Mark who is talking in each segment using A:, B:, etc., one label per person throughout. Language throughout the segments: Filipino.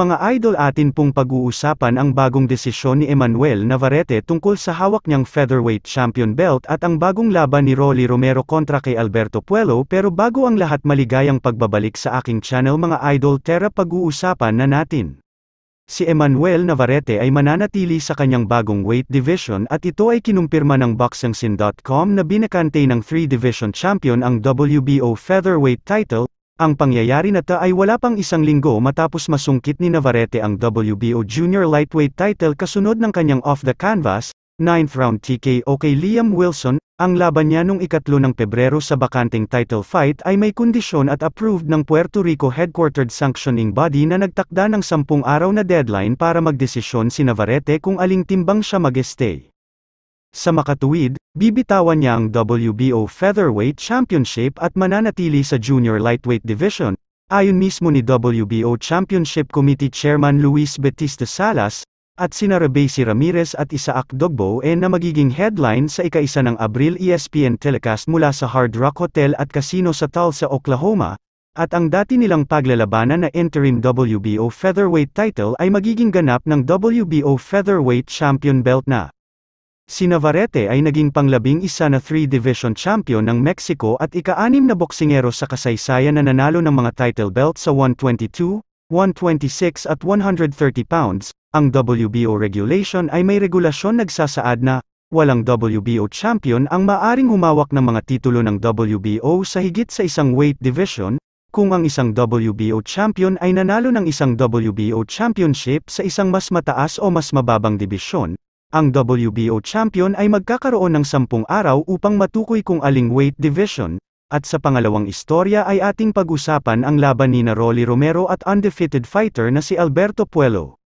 A: Mga idol atin pong pag-uusapan ang bagong desisyon ni Emmanuel Navarrete tungkol sa hawak niyang featherweight champion belt at ang bagong laban ni Rolly Romero kontra kay Alberto Puelo pero bago ang lahat maligayang pagbabalik sa aking channel mga idol tera pag-uusapan na natin. Si Emmanuel Navarrete ay mananatili sa kanyang bagong weight division at ito ay kinumpirma ng BoxingSin.com na binakante ng 3 division champion ang WBO featherweight title ang pangyayari na ta ay wala pang isang linggo matapos masungkit ni Navarrete ang WBO Junior Lightweight title kasunod ng kanyang off the canvas, 9th round TKO kay Liam Wilson, ang laban niya noong ikatlo ng Pebrero sa bakanting title fight ay may kondisyon at approved ng Puerto Rico headquartered sanctioning body na nagtakda ng 10 araw na deadline para magdesisyon si Navarrete kung aling timbang siya mag-stay. Sa makatuwid, bibitawan niya ang WBO Featherweight Championship at mananatili sa Junior Lightweight Division. Ayon mismo ni WBO Championship Committee Chairman Luis Batista Salas, at sina Rebesi Ramirez at Isaac Dogbo e na magiging headline sa ikaisa ng Abril ESPN telecast mula sa Hard Rock Hotel at Casino sa Tulsa, Oklahoma, at ang dati nilang paglalabanan na interim WBO featherweight title ay magiging ganap ng WBO featherweight champion belt na. Si Navarrete ay naging panglabing isa na 3-division champion ng Mexico at ika-anim na boksingero sa kasaysayan na nanalo ng mga title belt sa 122, 126 at 130 pounds. Ang WBO regulation ay may regulasyon nagsasaad na, walang WBO champion ang maaring humawak ng mga titulo ng WBO sa higit sa isang weight division, kung ang isang WBO champion ay nanalo ng isang WBO championship sa isang mas mataas o mas mababang dibisyon, ang WBO champion ay magkakaroon ng sampung araw upang matukoy kung aling weight division, at sa pangalawang istorya ay ating pag-usapan ang laban ni na Romero at undefeated fighter na si Alberto Puelo.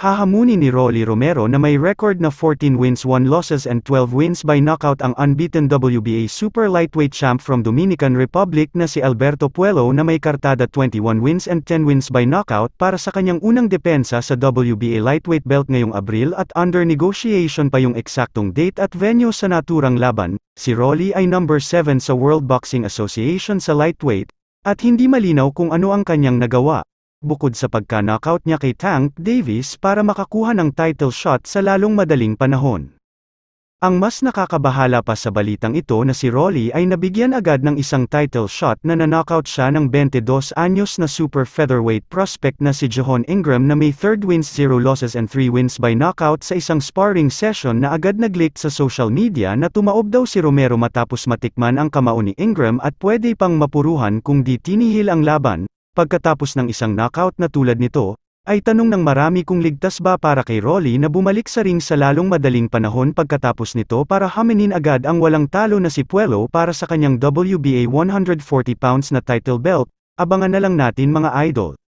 A: Hahamunin ni Rolly Romero na may record na 14 wins 1 losses and 12 wins by knockout ang unbeaten WBA super lightweight champ from Dominican Republic na si Alberto Puelo na may kartada 21 wins and 10 wins by knockout para sa kanyang unang depensa sa WBA lightweight belt ngayong Abril at under negotiation pa yung eksaktong date at venue sa naturang laban, si Rolly ay number 7 sa World Boxing Association sa lightweight, at hindi malinaw kung ano ang kanyang nagawa bukod sa pagka-knockout niya kay Tank Davis para makakuha ng title shot sa lalong madaling panahon. Ang mas nakakabahala pa sa balitang ito na si Rolly ay nabigyan agad ng isang title shot na nanakaut siya ng 22 anyos na super featherweight prospect na si Johan Ingram na may 3 wins 0 losses and 3 wins by knockout sa isang sparring session na agad nag-leak sa social media na tumaob daw si Romero matapos matikman ang kamao ni Ingram at pwede pang mapuruhan kung di tinihil ang laban, Pagkatapos ng isang knockout na tulad nito, ay tanong ng marami kung ligtas ba para kay Rolly na bumalik sa ring sa lalong madaling panahon pagkatapos nito para haminin agad ang walang talo na si Puelo para sa kanyang WBA 140 pounds na title belt, abangan na lang natin mga idol.